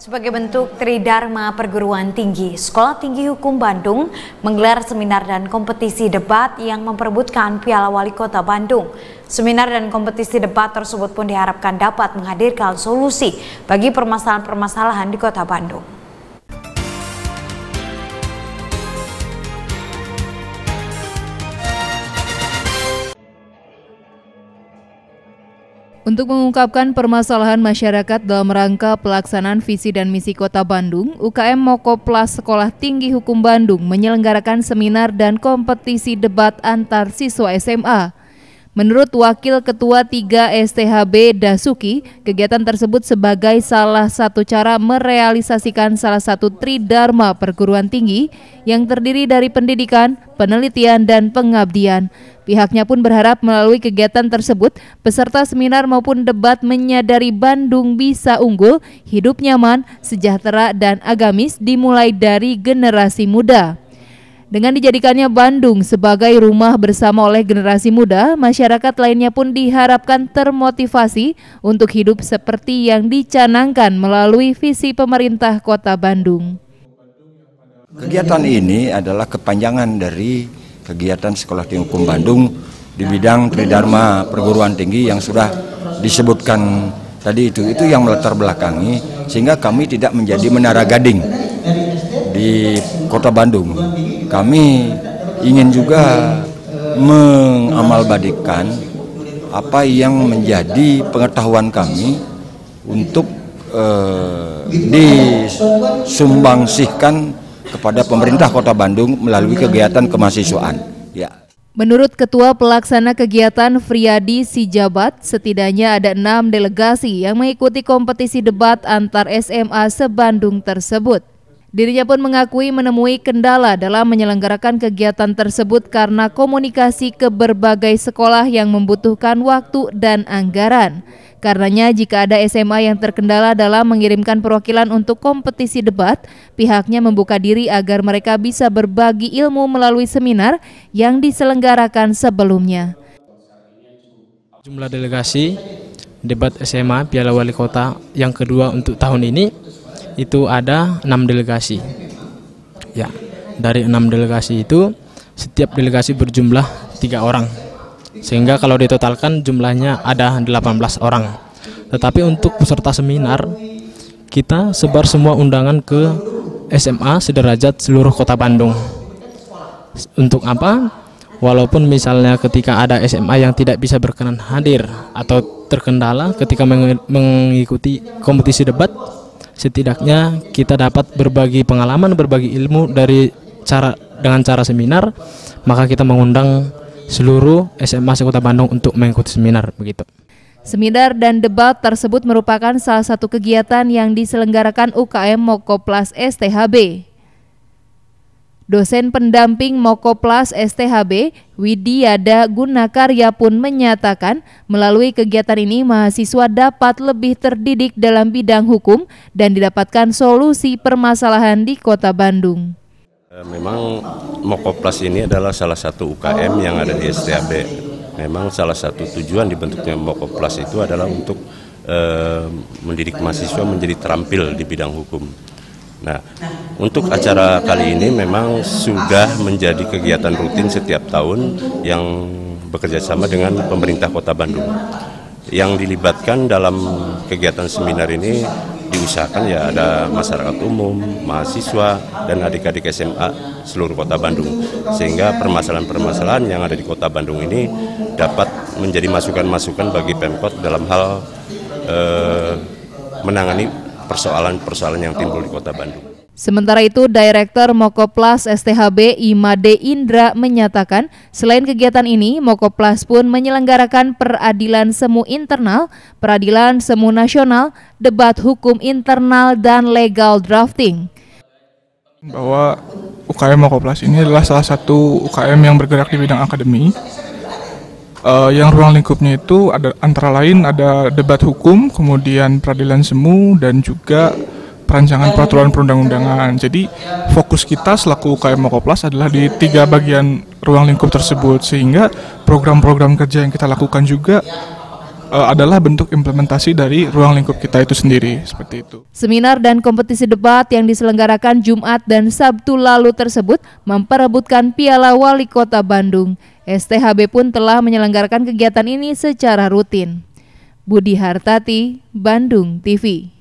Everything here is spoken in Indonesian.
Sebagai bentuk Tridharma Perguruan Tinggi, Sekolah Tinggi Hukum Bandung menggelar seminar dan kompetisi debat yang memperebutkan Piala Wali Kota Bandung. Seminar dan kompetisi debat tersebut pun diharapkan dapat menghadirkan solusi bagi permasalahan-permasalahan di Kota Bandung. Untuk mengungkapkan permasalahan masyarakat dalam rangka pelaksanaan visi dan misi Kota Bandung, UKM Moko Plus Sekolah Tinggi Hukum Bandung menyelenggarakan seminar dan kompetisi debat antar siswa SMA. Menurut Wakil Ketua 3 STHB Dasuki, kegiatan tersebut sebagai salah satu cara merealisasikan salah satu tridharma perguruan tinggi yang terdiri dari pendidikan, penelitian, dan pengabdian. Pihaknya pun berharap melalui kegiatan tersebut, peserta seminar maupun debat menyadari Bandung bisa unggul, hidup nyaman, sejahtera, dan agamis dimulai dari generasi muda. Dengan dijadikannya Bandung sebagai rumah bersama oleh generasi muda, masyarakat lainnya pun diharapkan termotivasi untuk hidup seperti yang dicanangkan melalui visi pemerintah Kota Bandung. Kegiatan ini adalah kepanjangan dari kegiatan Sekolah Tinggi Hukum Bandung di bidang tridharma perguruan tinggi yang sudah disebutkan tadi itu itu yang melatar belakangi sehingga kami tidak menjadi menara gading di Kota Bandung kami ingin juga mengamalbadikan apa yang menjadi pengetahuan kami untuk eh, disumbangsihkan kepada pemerintah Kota Bandung melalui kegiatan kemahasiswaan. Ya. Menurut Ketua Pelaksana Kegiatan Friadi Sijabat, setidaknya ada enam delegasi yang mengikuti kompetisi debat antar SMA se-Bandung tersebut. Dirinya pun mengakui menemui kendala dalam menyelenggarakan kegiatan tersebut karena komunikasi ke berbagai sekolah yang membutuhkan waktu dan anggaran. Karenanya jika ada SMA yang terkendala dalam mengirimkan perwakilan untuk kompetisi debat, pihaknya membuka diri agar mereka bisa berbagi ilmu melalui seminar yang diselenggarakan sebelumnya. Jumlah delegasi debat SMA Piala Wali Kota yang kedua untuk tahun ini itu ada enam delegasi. Ya, dari enam delegasi itu setiap delegasi berjumlah tiga orang. Sehingga kalau ditotalkan jumlahnya ada 18 orang. Tetapi untuk peserta seminar kita sebar semua undangan ke SMA sederajat seluruh kota Bandung. Untuk apa? Walaupun misalnya ketika ada SMA yang tidak bisa berkenan hadir atau terkendala ketika mengikuti kompetisi debat, setidaknya kita dapat berbagi pengalaman, berbagi ilmu dari cara dengan cara seminar, maka kita mengundang seluruh SMA Kota Bandung untuk mengikuti seminar begitu. Seminar dan debat tersebut merupakan salah satu kegiatan yang diselenggarakan UKM Mokoplas STHB. Dosen pendamping Mokoplas STHB, Widiyada Gunakarya pun menyatakan melalui kegiatan ini mahasiswa dapat lebih terdidik dalam bidang hukum dan didapatkan solusi permasalahan di kota Bandung. Eh, memang Mokoplas ini adalah salah satu UKM yang ada di STHB. Memang salah satu tujuan dibentuknya Mokoplas itu adalah untuk eh, mendidik mahasiswa menjadi terampil di bidang hukum Nah, nah, untuk acara kali ini memang sudah menjadi kegiatan rutin setiap tahun yang bekerja sama dengan pemerintah Kota Bandung. Yang dilibatkan dalam kegiatan seminar ini diusahakan ya ada masyarakat umum, mahasiswa, dan adik-adik SMA seluruh Kota Bandung. Sehingga permasalahan-permasalahan yang ada di Kota Bandung ini dapat menjadi masukan-masukan bagi Pemkot dalam hal eh, menangani persoalan-persoalan yang timbul di Kota Bandung. Sementara itu, Direktur Mokoplas STHB Imade Indra menyatakan, selain kegiatan ini, Mokoplas pun menyelenggarakan peradilan semu internal, peradilan semu nasional, debat hukum internal, dan legal drafting. Bahwa UKM Mokoplas ini adalah salah satu UKM yang bergerak di bidang akademi, Uh, yang ruang lingkupnya itu ada antara lain ada debat hukum, kemudian peradilan semu dan juga perancangan peraturan perundang-undangan. Jadi fokus kita selaku UKM Mokoplas adalah di tiga bagian ruang lingkup tersebut sehingga program-program kerja yang kita lakukan juga eh, adalah bentuk implementasi dari ruang lingkup kita itu sendiri seperti itu. Seminar dan kompetisi debat yang diselenggarakan Jumat dan Sabtu lalu tersebut memperebutkan Piala Wali Kota Bandung. STHB pun telah menyelenggarakan kegiatan ini secara rutin. Budi Hartati, Bandung TV.